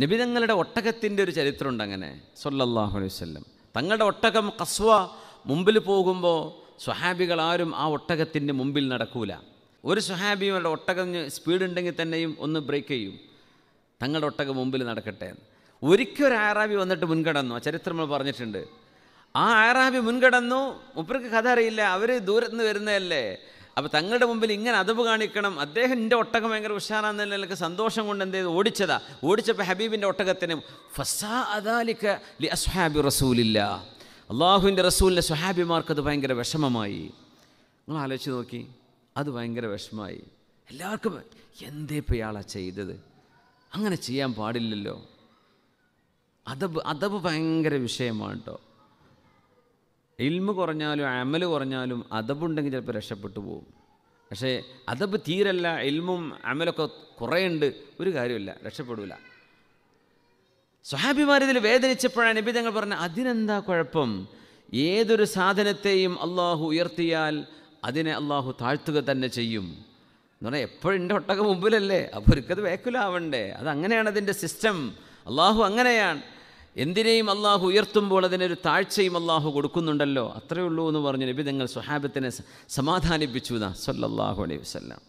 നിബിതങ്ങളുടെ ഒട്ടകത്തിൻ്റെ ഒരു ചരിത്രമുണ്ട് അങ്ങനെ സൊല്ലാഹു അലൈഹി വല്ലം തങ്ങളുടെ ഒട്ടകം കസ്വ മുമ്പിൽ പോകുമ്പോൾ സ്വഹാബികൾ ആരും ആ ഒട്ടകത്തിൻ്റെ മുമ്പിൽ നടക്കൂല ഒരു സ്വഹാബിയും അവരുടെ ഒട്ടകം ഉണ്ടെങ്കിൽ തന്നെയും ഒന്ന് ബ്രേക്ക് ചെയ്യും തങ്ങളുടെ ഒട്ടകം മുമ്പിൽ നടക്കട്ടെ ഒരിക്കൽ ഒരു ആറാബി വന്നിട്ട് മുൻകടന്നു ആ ചരിത്രം നമ്മൾ പറഞ്ഞിട്ടുണ്ട് ആ ആറാബി മുൻകടന്നു ഉപ്പർക്ക് കഥ അറിയില്ല അവർ ദൂരത്ത് നിന്ന് വരുന്നതല്ലേ അപ്പോൾ തങ്ങളുടെ മുമ്പിൽ ഇങ്ങനെ അതവ് കാണിക്കണം അദ്ദേഹം എൻ്റെ ഒട്ടകം ഭയങ്കര എനിക്ക് സന്തോഷം കൊണ്ട് എന്ത് ചെയ്തു ഓടിച്ചതാ ഓടിച്ചപ്പോൾ ഹബീബിൻ്റെ ഒട്ടകത്തിനും ഫസാ അദാലിക്ക ലി അസ്ഹാബി റസൂലില്ല അള്ളാഹുവിൻ്റെ റസൂലിൻ്റെ സ്വഹാബിമാർക്ക് അത് ഭയങ്കര വിഷമമായി നിങ്ങൾ ആലോചിച്ച് നോക്കി അത് ഭയങ്കര വിഷമമായി എല്ലാവർക്കും എന്തേ ഇപ്പോൾ ഇയാളാ ചെയ്തത് അങ്ങനെ ചെയ്യാൻ പാടില്ലല്ലോ അതബ് അതബ് ഭയങ്കര വിഷയമാണ് കേട്ടോ ഇൽമ് കുറഞ്ഞാലും അമൽ കുറഞ്ഞാലും അതബുണ്ടെങ്കിൽ ചിലപ്പോൾ രക്ഷപ്പെട്ടു പോകും പക്ഷേ അതബ് തീരല്ല ഇൽമും അമലൊക്കെ കുറയുണ്ട് ഒരു കാര്യമില്ല രക്ഷപ്പെടില്ല സ്വഹാബിമാരിതിൽ വേദനിച്ചപ്പോഴാണ് നബി തങ്ങൾ പറഞ്ഞ അതിനെന്താ കുഴപ്പം ഏതൊരു സാധനത്തെയും അള്ളാഹു ഉയർത്തിയാൽ അതിനെ അള്ളാഹു താഴ്ത്തുക തന്നെ ചെയ്യും എന്ന് പറഞ്ഞാൽ എപ്പോഴും എൻ്റെ ഒട്ടക മുമ്പിലല്ലേ അപ്പോൾ ഒരിക്കത് വേക്കുലാവണ്ടേ അതങ്ങനെയാണ് അതിൻ്റെ സിസ്റ്റം അള്ളാഹു അങ്ങനെയാണ് എന്തിനേയും അള്ളാഹു ഉയർത്തുമ്പോൾ അതിനൊരു താഴ്ചയും അള്ളാഹു കൊടുക്കുന്നുണ്ടല്ലോ അത്രയേ ഉള്ളൂ എന്ന് പറഞ്ഞ് നബി തങ്ങൾ സ്വഹാബത്തിനെ സമാധാനിപ്പിച്ചു എന്നാ സല്ലാഹു അലൈഹി വസല്ലം